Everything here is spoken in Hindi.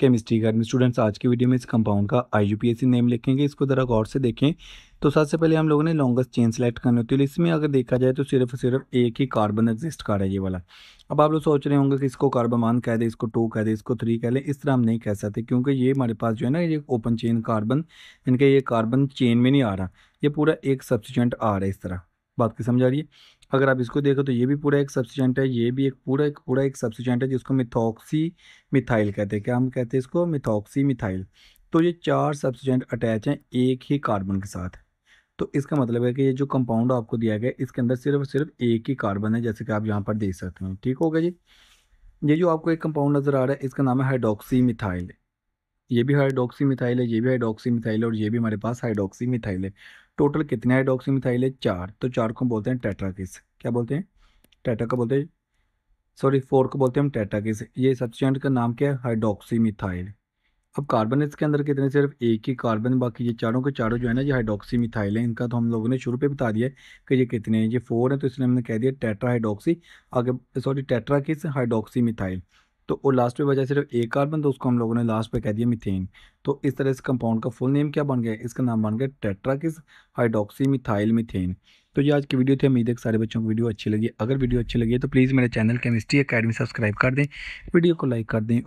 केमिस्ट्री का स्टूडेंट्स आज की वीडियो में इस कंपाउंड का आई नेम लिखेंगे इसको ज़रा गौर से देखें तो सबसे पहले हम लोगों ने लॉन्गेस्ट चेन सेलेक्ट करनी होती है इसमें अगर देखा जाए तो सिर्फ सिर्फ एक ही कार्बन एग्जिस्ट कर रहा है ये वाला अब आप लोग सोच रहे होंगे कि इसको कार्बन वन कह दे इसको टू कह दे इसको थ्री कह लें इस तरह हम नहीं कह सकते क्योंकि ये हमारे पास जो है ना ये ओपन चेन कार्बन इनके ये कार्बन चेन में नहीं आ रहा ये पूरा एक सब्सिटेंट आ रहा है इस तरह बात की समझ आ रही है अगर आप इसको देखो तो ये भी पूरा एक सब्सिटेंट है ये भी एक पूरा एक पूरा एक सब्सिजेंट है जिसको मिथॉक्सी मिथाइल कहते हैं क्या हम कहते हैं इसको मिथॉक्सी मिथाइल तो ये चार सब्सिटेंट अटैच हैं एक ही कार्बन के साथ तो इसका मतलब है कि ये जो कंपाउंड आपको दिया गया इसके अंदर सिर्फ सिर्फ एक ही कार्बन है जैसे कि आप यहाँ पर देख सकते हैं ठीक होगा जी ये जो आपको एक कंपाउंड नज़र आ रहा है इसका नाम है हाइड्रोक्सी मिथाइल ये भी हाइड्रोक्सी मिथाइल है ये भी हाइड्रोक्सी मिथाइल है और ये भी हमारे पास हाइड्रोक्सी मिथाइल है टोटल कितने हाइड्रोक्सी मिथाइल है चार तो चार को बोलते हैं टेट्राकिस क्या बोलते हैं टाटा को बोलते हैं सॉरी फोर को बोलते हैं हम टेटाकिस ये सब्सटेंट का नाम क्या है हाइड्रोक्सी मिथाइल अब कार्बन इसके अंदर कितने सिर्फ एक ही कार्बन बाकी ये चारों के चारों जो है ना ये हाइड्रोक्सी मिथाइल है इनका तो हम लोगों ने शुरू पे बता दिया कि ये कितने हैं ये फोर है तो इसलिए हमने कह दिया टेट्रा हाइड्रोक्सी आगे sorry tetrakis hydroxy methyl तो और लास्ट पे बचा सिर्फ एक कार्बन तो उसको हम लोगों ने लास्ट पे कह दिया मिथेन तो इस तरह इस कंपाउंड का फुल नेम क्या बन गया इसका नाम बन गया टेट्राकिस हाइड्रोक्सी मिथाइल मिथेन तो ये आज की वीडियो थी उम्मीद है सारे बच्चों को वीडियो अच्छी लगी अगर वीडियो अच्छी लगी तो प्लीज़ मेरे चैनल केमिस्ट्री अकेडमी सब्सक्राइब कर दें वीडियो को लाइक कर दें